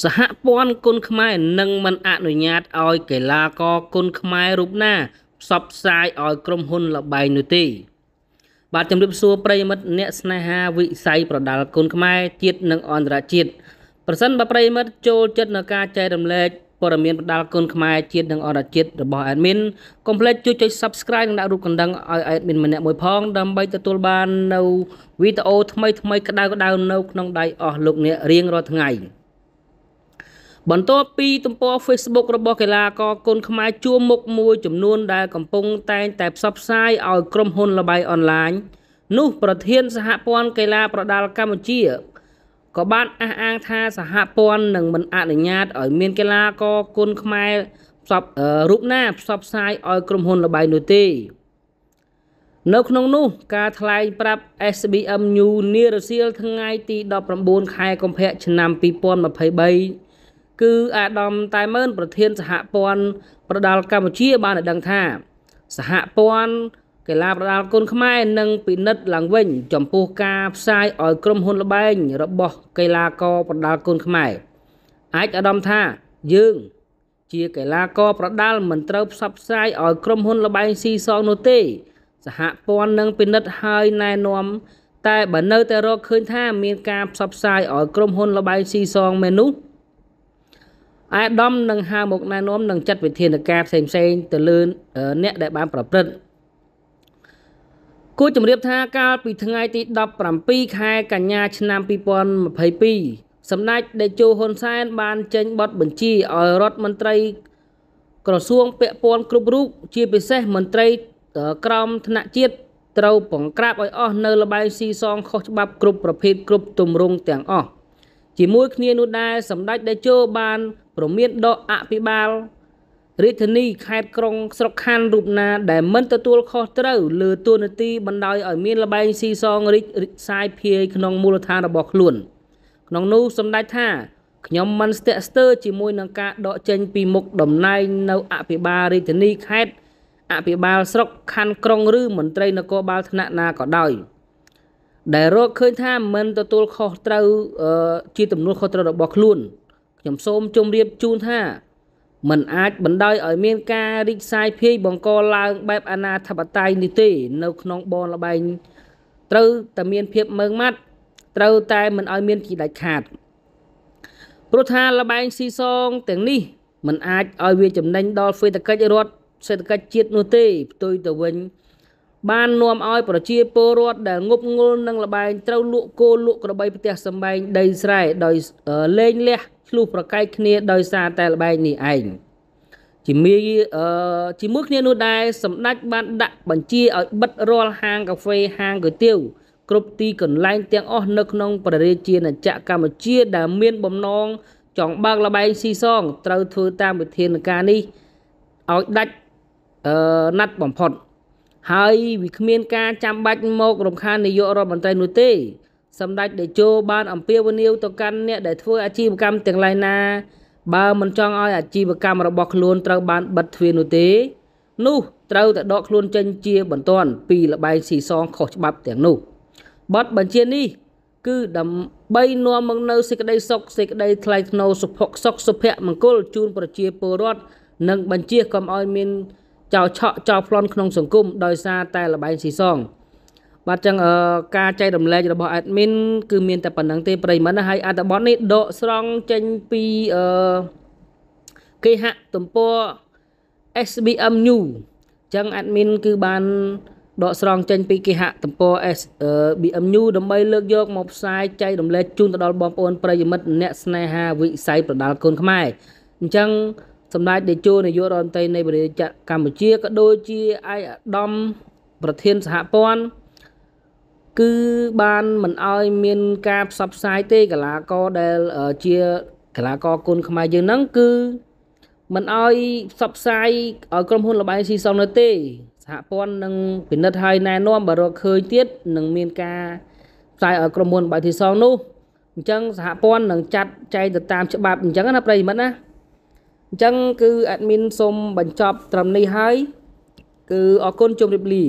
សហព័ន្ធគុនខ្មែរនឹងមិនអនុញ្ញាតឲ្យកីឡាករគុនខ្មែររូបណាផ្សព្វផ្សាយឲ្យក្រុមហ៊ុនលបែងនោះទេបាទជំរាបសួរប្រិយមិត្តអ្នកស្នេហាវិស័យប្រដាល់គុនខ្មែរជាតិនិងអន្តរជាតិប្រសិនបើប្រិយមិត្តចូលចិត្តនឹងការចែករំលែកព័ត៌មានផ្ដាល់គុនខ្មែរជាតិនិងអន្តរជាតិរបស់ admin កុំភ្លេចជួយចុច subscribe និងដាក់រូបកណ្ដឹងឲ្យ admin ម្នាក់មួយផងដើម្បីទទួលបាននៅវីដេអូថ្មីថ្មីក្តៅៗនៅក្នុងដៃអស់លោកអ្នករៀងរាល់ថ្ងៃ។បន្ទាប់ពីទំព័រ Facebook របស់កីឡាករគុនខ្មែរជួមមុខមួយចំនួន ដែលកំពុងតែងតែផ្សព្វផ្សាយឲ្យក្រុមហ៊ុនលបៃអនឡាញនោះ ប្រធានសហព័ន្ធកីឡាប្រដាល់កម្ពុជា ក៏បានអះអាងថាសហព័ន្ធនឹងមិនអនុញ្ញាតឲ្យមានកីឡាករគុនខ្មែរផ្សព្វរូបណាផ្សព្វផ្សាយឲ្យក្រុមហ៊ុនលបៃនោះទេ នៅក្នុងនោះការថ្លែងប្រាប់ SBM News នារសៀលថ្ងៃទី19ខែកុម្ភៈឆ្នាំ2023គឺអាដាមតែម៉ឺនប្រធានសហព័ន្ធប្រដាល់កម្ពុជាបានឲ្យដឹងថាសហព័ន្ធកីឡា ប្រដាល់គុនខ្មែរនឹងពិនិត្យឡើងវិញ ចំពោះការ ផ្សាយឲ្យក្រុមហ៊ុនលបែងរបស់កីឡាករ ប្រដាល់គុនខ្មែរអាចអាដាមថាយើង ជាកីឡាករប្រដាល់មិនត្រូវផ្សព្វផ្សាយឲ្យក្រុមហ៊ុនលបែងស៊ីសងនោះទេសហព័ន្ធនឹងពិនិត្យហើយណែនាំតែបើនៅតែរកឃើញថាមានការផ្សព្វផ្សាយឲ្យក្រុមហ៊ុនលបែងស៊ីសងមែននោះអាដាមនឹងហៅមកណែនាំនឹងចាត់វិធានការផ្សេងផ្សេងទៅលើអ្នកដែលបានប្រព្រឹត្តគូជំរាបថាកាលពីថ្ងៃទី17ខែកញ្ញាឆ្នាំ2022សម្ដេចតេជោហ៊ុនសែនបានចេញបទបញ្ជាឲ្យរដ្ឋមន្ត្រី ក្រសួងពាក់ព័ន្ធគ្រប់រូបជាពិសេសមន្ត្រី ក្រមថ្នាក់ជាតិត្រូវបង្ក្រាបឲ្យអស់នៅលបាយស៊ីសង ខុសច្បាប់គ្រប់ប្រភេទគ្រប់ទម្រង់ទាំងអស់ជាមួយគ្នានោះដែរសម្ដេចតេជោបានប្រមានដកអភិបាលរាជធានីខេត្តក្រុងស្រុកខណ្ឌរូបណាដែលមិនទទួលខុសត្រូវលើទូនាទីបណ្ដោយឲ្យមានលបែងស៊ីសងរិចរិចសាយភាយក្នុងមូលដ្ឋានរបស់ខ្លួន ក្នុងនោះសម្ដេចថាខ្ញុំមិនស្ទាក់ស្ទើរជាមួយនឹងការដកចេញពីមុខតំណែងនៅអភិបាលរាជធានីខេត្តអភិបាលស្រុកខណ្ឌក្រុង ឬ មន្ត្រីនគរបាលថ្នាក់ណាក៏ដោយដែលរកឃើញថាមិន ទទួលខុសត្រូវជាទំនួលខុសត្រូវរបស់ខ្លួនខ្ញុំសូមជម្រាបជូនថាมันអាចបណ្ដោយឲ្យមាន ការរីកសាយភាយបង្កឡើង បែបអាណាធិបតេយ្យនេះទេ នៅ ក្នុងបនលបែងត្រូវតែមានភាពមើងម៉ាត់ត្រូវតែមិនឲ្យមានជាដាច់ខាតព្រោះថាលបែងស៊ីសងទាំងនេះมันអាចឲ្យវាចំណេញដល់សេដ្ឋកិច្ចរដ្ឋសេដ្ឋកិច្ចជាតិនោះទេផ្ទុយទៅវិញបាននាំឲ្យ ប្រជាពលរដ្ឋដែលងប់ងល់នឹងលបែងត្រូវលក់គោលក់ក្របីផ្ទះសម្បែងដីស្រែដោយលេងលះឆ្លោះប្រកែកគ្នាដោយសារតែល្បែងនេះឯងជាមួយជាមួយគ្នានោះដែរសម្ដេចបានដាក់បញ្ជាឲ្យបិទរាល់ហាងកាហ្វេហាងគុយទាវគ្រប់ទីកន្លែង ទាំងអស់នៅក្នុងប្រទេសជាណាចក្រកម្ពុជាដែលមានបំណង ចង់បើកលបែងស៊ីសង ត្រូវធ្វើតាមវិធានការនេះឲ្យដាច់អឺណាត់បំផុតហើយវាគ្មានការចាំបាច់មករំខាននាយករដ្ឋមន្ត្រីនោះទេសម្ដេចតេជោបានអំពាវនាវទៅកាន់អ្នកដែលធ្វើអាជីវកម្មទាំងឡាយណាបើមិនចង់ឲ្យ អាជីវកម្មរបស់ខ្លួនត្រូវបានបិទទ្វារនោះទេនោះត្រូវតែដកខ្លួនចេញជា បន្ទាន់ពីលបែងស៊ីសងខុសច្បាប់ទាំងនោះបទបញ្ជានេះ គឺដើម្បីនាំមកនៅសេចក្តីសុខសេចក្តីថ្លៃថ្នូរសុភសុខសុភមង្គលជូនប្រជាពលរដ្ឋនិង បញ្ជាកុំឲ្យមាន ចោឆក់ចោប្លន់ក្នុងសង្គមដោយសារតែលបែងស៊ីសង។បាទចឹងការចែករំលែករបស់ admin គឺមានតែប៉ុណ្្នឹងទេប្រិមិត្តហើយអត្ថបទនេះដកស្រង់ចេញពីអឺគេហទំព័រ SBM New ចឹង admin គឺបានដកស្រង់ចេញពីគេហទំព័រ SBM New ដើម្បីលើកយកមកផ្សាយចែករំលែកជូនទៅដល់បងប្អូនប្រិយមិត្តអ្នកស្នេហាវិស័យប្រដាល់កូនខ្មែរអញ្ចឹងសម្ដេចតេជោនាយករដ្ឋមន្ត្រីនៃប្រទេសកម្ពុជាក៏ដូចជាឯកឧត្តមប្រធានសហព័ន្ធគឺបានមិនឲ្យមានការផ្សព្វផ្សាយទេកីឡាករដែលជាកីឡាករគុណខ្មែរយើងហ្នឹងគឺមិនឲ្យផ្សព្វផ្សាយឲ្យក្រុមហ៊ុនលបែងស៊ីសំនៅទេសហព័ន្ធនឹងពិនិត្យឲ្យណែនាំបើរកឃើញទៀតនឹងមានការផ្សាយឲ្យក្រុមហ៊ុនលបែងស៊ីសំនោះអញ្ចឹងសហព័ន្ធនឹងចាត់ចែងទៅតាមច្បាប់អញ្ចឹងណាប្រិយមិត្តណាអញ្ចឹងគឺ admin សូមបញ្ចប់ត្រឹមនេះហើយគឺអរគុណជម្រាបលា